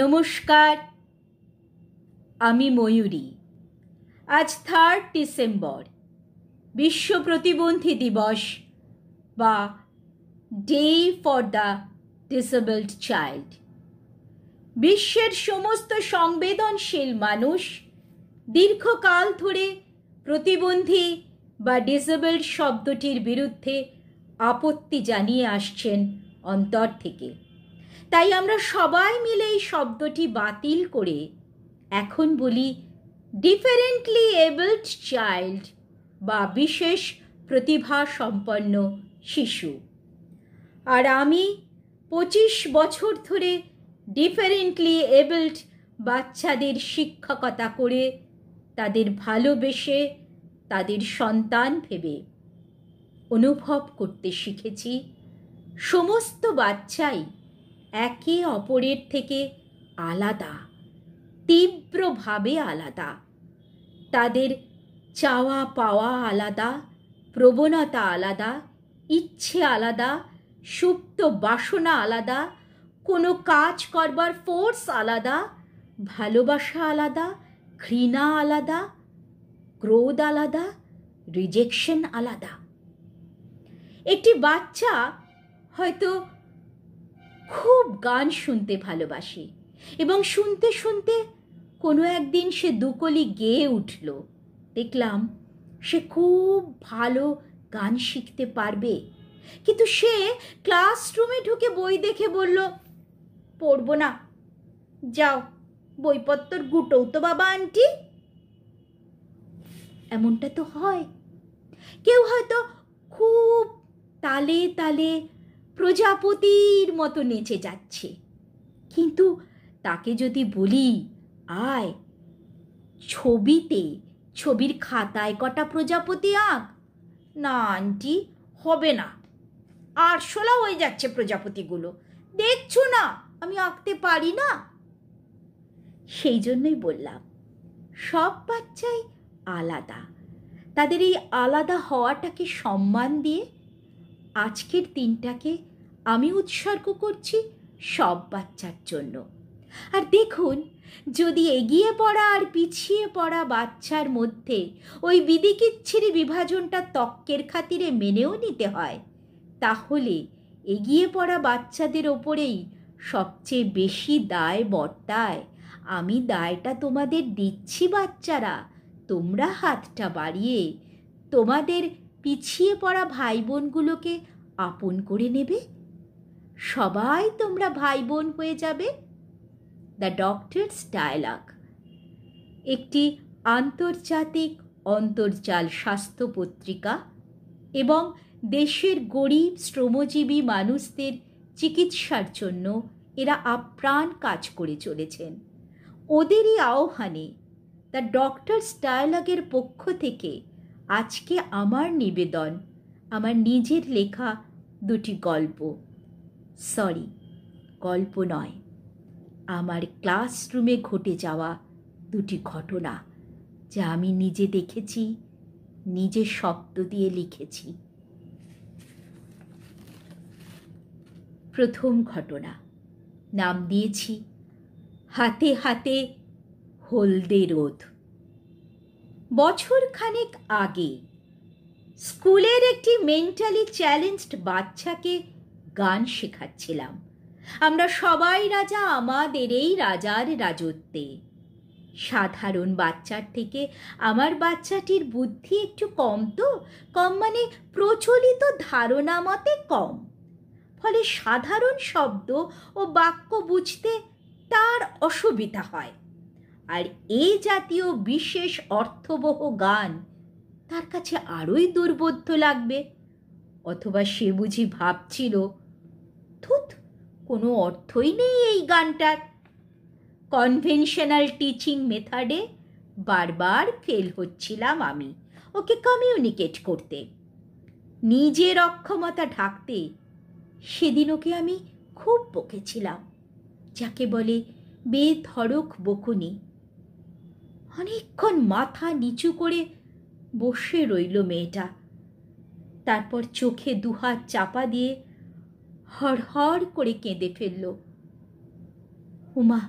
নমস্কার আমি ময়ূরী আজ থার্ড ডিসেম্বর বিশ্ব প্রতিবন্ধী দিবস বা day for the disabled child বিশ্বের সমস্ত সংবেদনশীল মানুষ দীর্ঘকাল ধরে প্রতিবন্ধী বা ডিসেবলড শব্দটির বিরুদ্ধে আপত্তি জানিয়ে আসছেন অন্তর থেকে তাই আমরা সবাই মিলে এই শব্দটি বাতিল করে এখন বলি ডিফারেন্টলি এবলড চাইল্ড বা বিশেষ প্রতিভা সম্পন্ন শিশু আর আমি পঁচিশ বছর ধরে ডিফারেন্টলি এবলড বাচ্চাদের শিক্ষকতা করে তাদের ভালোবেসে তাদের সন্তান ভেবে অনুভব করতে শিখেছি সমস্ত বাচ্চাই একে অপরের থেকে আলাদা তীব্রভাবে আলাদা তাদের চাওয়া পাওয়া আলাদা প্রবণতা আলাদা ইচ্ছে আলাদা সুপ্ত বাসনা আলাদা কোনো কাজ করবার ফোর্স আলাদা ভালোবাসা আলাদা ঘৃণা আলাদা ক্রোধ আলাদা রিজেকশন আলাদা একটি বাচ্চা হয়তো খুব গান শুনতে ভালোবাসে এবং শুনতে শুনতে কোনো একদিন সে দুকলি গেয়ে উঠল দেখলাম সে খুব ভালো গান শিখতে পারবে কিন্তু সে ক্লাসরুমে ঢুকে বই দেখে বলল পড়ব না যাও বইপত্তর গুটোও তো বাবা আন্টি এমনটা তো হয় কেউ হয়তো খুব তালে তালে প্রজাপতির মতো নেচে যাচ্ছে কিন্তু তাকে যদি বলি আয় ছবিতে ছবির খাতায় কটা প্রজাপতি আঁক না আন্টি হবে না আরশোলা হয়ে যাচ্ছে প্রজাপতিগুলো দেখছো না আমি আঁকতে পারি না সেই জন্যই বললাম সব বাচ্চাই আলাদা তাদের এই আলাদা হওয়াটাকে সম্মান দিয়ে আজকের দিনটাকে আমি উৎসর্গ করছি সব বাচ্চার জন্য আর দেখুন যদি এগিয়ে পড়া আর পিছিয়ে পড়া বাচ্চার মধ্যে ওই বিদিকিচ্ছিরি বিভাজনটা তক্কের খাতিরে মেনেও নিতে হয় তাহলে এগিয়ে পড়া বাচ্চাদের ওপরেই সবচেয়ে বেশি দায় বর্তায় আমি দায়টা তোমাদের দিচ্ছি বাচ্চারা তোমরা হাতটা বাড়িয়ে তোমাদের পিছিয়ে পড়া ভাই বোনগুলোকে আপন করে নেবে সবাই তোমরা ভাই বোন হয়ে যাবে দ্য ডক্টরস ডায়ালগ একটি আন্তর্জাতিক অন্তর্জাল স্বাস্থ্য পত্রিকা এবং দেশের গরিব শ্রমজীবী মানুষদের চিকিৎসার জন্য এরা আপ্রাণ কাজ করে চলেছেন ওদেরই আহ্বানে দ্য ডক্টরস ডায়ালগের পক্ষ থেকে আজকে আমার নিবেদন আমার নিজের লেখা দুটি গল্প সরি গল্প নয় আমার ক্লাসরুমে ঘটে যাওয়া দুটি ঘটনা যা আমি নিজে দেখেছি নিজে শব্দ দিয়ে লিখেছি প্রথম ঘটনা নাম দিয়েছি হাতে হাতে হলদে রোধ বছর খানেক আগে স্কুলের একটি মেন্টালি চ্যালেঞ্জড বাচ্চাকে গান শেখাচ্ছিলাম আমরা সবাই রাজা আমাদের এই রাজার রাজত্বে সাধারণ বাচ্চার থেকে আমার বাচ্চাটির বুদ্ধি একটু কম তো কম মানে প্রচলিত ধারণা মতে কম ফলে সাধারণ শব্দ ও বাক্য বুঝতে তার অসুবিধা হয় আর এ জাতীয় বিশেষ অর্থবহ গান তার কাছে আরোই দুর্বোধ্য লাগবে অথবা সে বুঝি ভাবছিল থুত কোনো অর্থই নেই এই গানটার কনভেনশনাল টিচিং মেথডে বারবার ফেল হচ্ছিলাম আমি ওকে কমিউনিকেট করতে নিজের অক্ষমতা ঢাকতে সেদিন ওকে আমি খুব বকেছিলাম যাকে বলে বেধরক বকুনি অনেকক্ষণ মাথা নিচু করে বসে রইল মেয়েটা তারপর চোখে দুহাত চাপা দিয়ে হড়হড় করে কেঁদে ফেলল উমা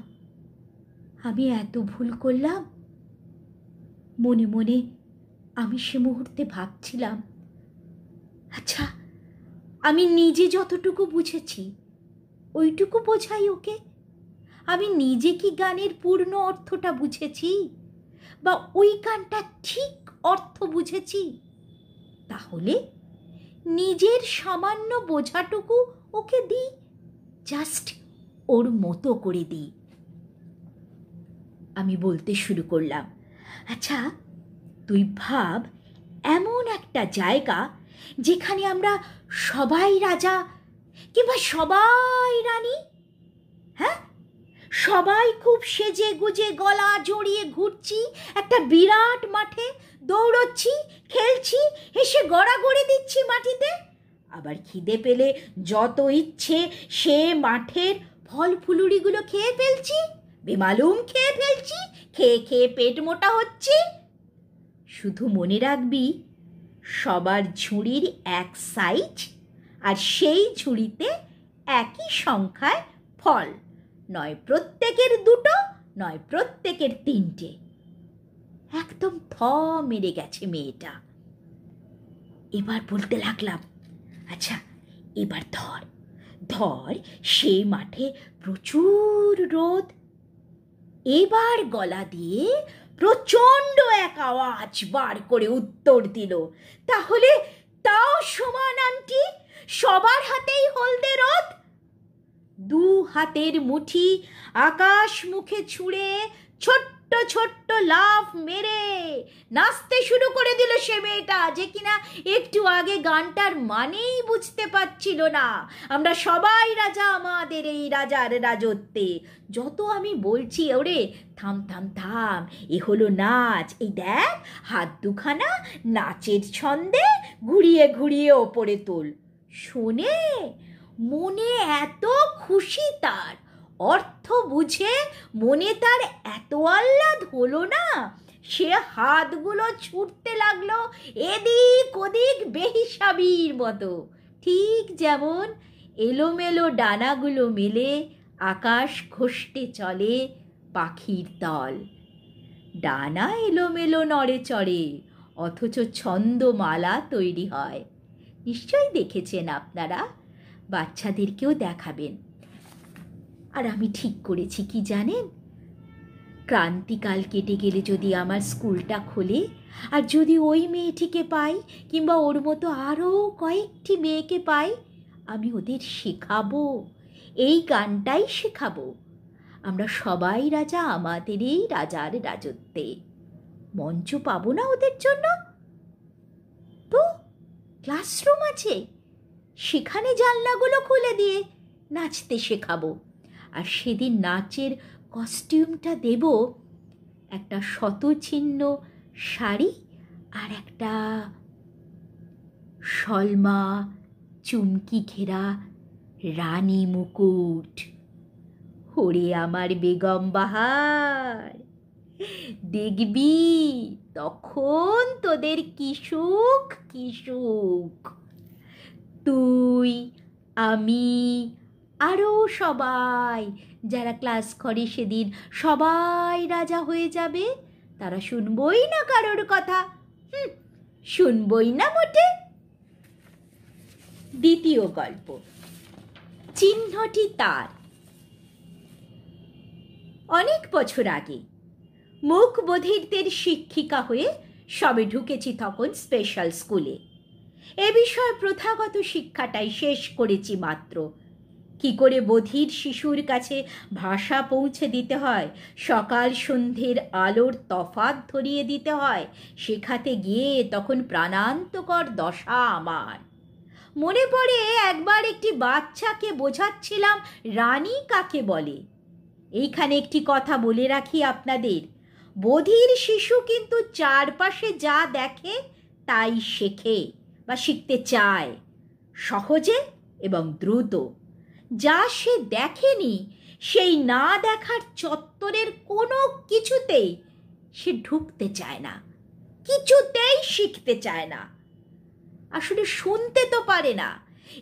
আমি এত ভুল করলাম মনে মনে আমি সে মুহূর্তে ভাবছিলাম আচ্ছা আমি নিজে যতটুকু বুঝেছি ওইটুকু বোঝাই ওকে আমি নিজে কি গানের পূর্ণ অর্থটা বুঝেছি বা ওই গানটা ঠিক অর্থ বুঝেছি তাহলে নিজের সামান্য বোঝাটুকু ওকে দিই জাস্ট ওর মতো করে দিই আমি বলতে শুরু করলাম আচ্ছা তুই ভাব এমন একটা জায়গা যেখানে আমরা সবাই রাজা কিংবা সবাই রানী হ্যাঁ সবাই খুব সেজে গুজে গলা জড়িয়ে ঘুরছি একটা বিরাট মাঠে দৌড়চ্ছি খেলছি হেসে গড়াগড়ি দিচ্ছি মাটিতে আবার খিদে পেলে যত ইচ্ছে সে মাঠের ফল ফুলুরিগুলো খেয়ে ফেলছি বেমালুম খেয়ে ফেলছি খেয়ে খেয়ে পেট মোটা হচ্ছে শুধু মনে রাখবি সবার ঝুড়ির এক সাইজ আর সেই ঝুড়িতে একই সংখ্যায় ফল নয় প্রত্যেকের দুটো নয় প্রত্যেকের তিনটে একদম থ মেরে গেছে মেয়েটা এবার বলতে লাগলাম আচ্ছা এবার ধর ধর সে মাঠে প্রচুর রোদ এবার গলা দিয়ে প্রচণ্ড এক আওয়াজ বার করে উত্তর দিল তাহলে তাও সমান আনটি সবার হাতেই হলদে রোদ দু হাতের মুঠি আকাশ মুখে ছুঁড়ে ছোট্ট ছোট্ট লাফ মেরে নাচতে শুরু করে দিল সে মেয়েটা যে কিনা একটু আগে গানটার মানেই বুঝতে পারছিল না আমরা সবাই রাজা আমাদের এই রাজার রাজত্বে যত আমি বলছি ওরে থাম থাম থাম এ হলো নাচ এই দেখ হাত দুখানা নাচের ছন্দে ঘুরিয়ে ঘুরিয়ে ওপরে তোল শোনে মনে এত খুশি তার অর্থ বুঝে মনে তার এত আহ্লাদ হলো না সে হাতগুলো ছুটতে লাগলো এদিক ওদিক বেহিসাবির মতো ঠিক যেমন এলোমেলো ডানাগুলো মেলে আকাশ ঘষতে চলে পাখির দল ডানা এলোমেলো নড়ে চড়ে অথচ ছন্দমালা তৈরি হয় নিশ্চয়ই দেখেছেন আপনারা বাচ্চাদেরকেও দেখাবেন আর আমি ঠিক করেছি কি জানেন ক্রান্তিকাল কেটে গেলে যদি আমার স্কুলটা খোলে আর যদি ওই মেয়েটিকে পাই কিংবা ওর মতো আরও কয়েকটি মেয়েকে পাই আমি ওদের শেখাবো এই গানটাই শেখাবো আমরা সবাই রাজা আমাদেরই রাজার রাজত্বে মঞ্চ পাবো না ওদের জন্য তো ক্লাসরুম আছে সেখানে জানলাগুলো খুলে দিয়ে নাচতে শেখাবো আর সেদিন নাচের কস্টিউমটা দেব একটা শতচিহ্ন শাড়ি আর একটা সলমা চুমকি ঘেরা রানী মুকুট হরে আমার বেগম বাহার দেখবি তখন তোদের কি সুখ কি সুখ তুই আমি আরও সবাই যারা ক্লাস করে সেদিন সবাই রাজা হয়ে যাবে তারা শুনবই না কারোর কথা হুম শুনবই না মোটে দ্বিতীয় গল্প চিহ্নটি তার অনেক বছর আগে মুখ বধিরদের শিক্ষিকা হয়ে সবে ঢুকেছি তখন স্পেশাল স্কুলে এ বিষয়ে প্রথাগত শিক্ষাটাই শেষ করেছি মাত্র কি করে বধির শিশুর কাছে ভাষা পৌঁছে দিতে হয় সকাল সন্ধ্যের আলোর তফাত ধরিয়ে দিতে হয় শেখাতে গিয়ে তখন প্রাণান্তকর দশা আমার মনে পড়ে একবার একটি বাচ্চাকে বোঝাচ্ছিলাম রানী কাকে বলে এইখানে একটি কথা বলে রাখি আপনাদের বধির শিশু কিন্তু চারপাশে যা দেখে তাই শেখে বা শিখতে চায় সহজে এবং দ্রুত যা সে দেখেনি সেই না দেখার চত্বরের কোনো কিছুতেই সে ঢুকতে চায় না কিছুতেই শিখতে চায় না আসলে শুনতে তো পারে না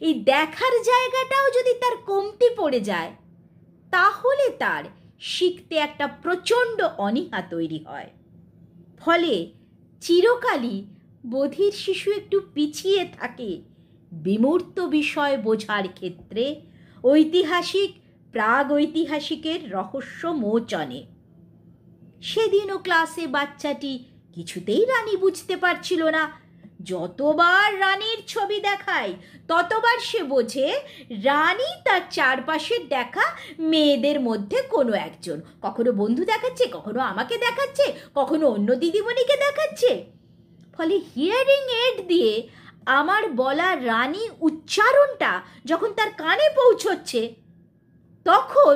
এই দেখার জায়গাটাও যদি তার কমতি পড়ে যায় তাহলে তার শিখতে একটা প্রচণ্ড অনীহা তৈরি হয় ফলে চিরকালই বধির শিশু একটু পিছিয়ে থাকে বিমূর্ত বিষয় বোঝার ক্ষেত্রে ঐতিহাসিক প্রাগ ঐতিহাসিকের রহস্য মোচনে সেদিনও ক্লাসে বাচ্চাটি কিছুতেই রানী বুঝতে পারছিল না যতবার রানীর ছবি দেখায় ততবার সে বোঝে রানী তার চারপাশের দেখা মেয়েদের মধ্যে কোনো একজন কখনো বন্ধু দেখাচ্ছে কখনো আমাকে দেখাচ্ছে কখনো অন্য দিদিমণিকে দেখাচ্ছে ফলে হিয়ারিং এড দিয়ে আমার বলা রানী উচ্চারণটা যখন তার কানে পৌঁছচ্ছে তখন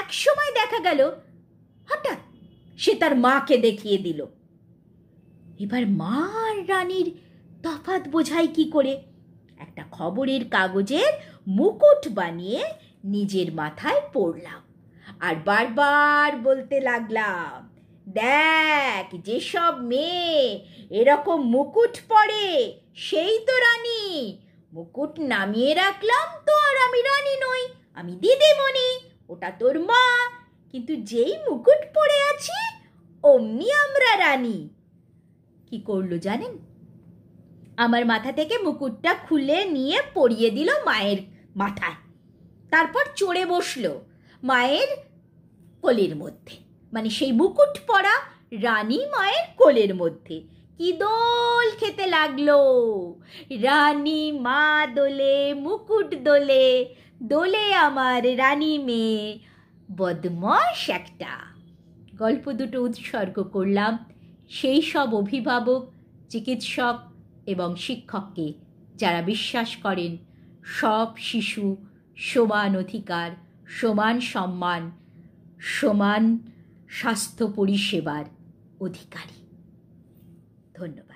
এক সময় দেখা গেল হঠাৎ সে তার মাকে দেখিয়ে দিল এবার মা আর রানীর তফাত বোঝায় কি করে একটা খবরের কাগজের মুকুট বানিয়ে নিজের মাথায় পড়লাম আর বারবার বলতে লাগলাম দেখ যেসব মেয়ে এরকম মুকুট পরে সেই তো রানী মুকুট নামিয়ে রাখলাম তো আর আমি রানী নই আমি মনি ওটা তোর মা কিন্তু যেই মুকুট পরে আছি অমনি আমরা রানী কি করলো জানেন আমার মাথা থেকে মুকুটটা খুলে নিয়ে পরিয়ে দিল মায়ের মাথায় তারপর চড়ে বসলো মায়ের কলির মধ্যে মানে সেই মুকুট পরা রানী মায়ের কোলের মধ্যে কি দোল খেতে লাগলো রানী মা দোলে মুকুট দোলে দোলে আমার রানী মেয়ে বদমাস একটা গল্প দুটো উৎসর্গ করলাম সেই সব অভিভাবক চিকিৎসক এবং শিক্ষককে যারা বিশ্বাস করেন সব শিশু সমান অধিকার সমান সম্মান সমান স্বাস্থ্য পরিষেবার অধিকারী ধন্যবাদ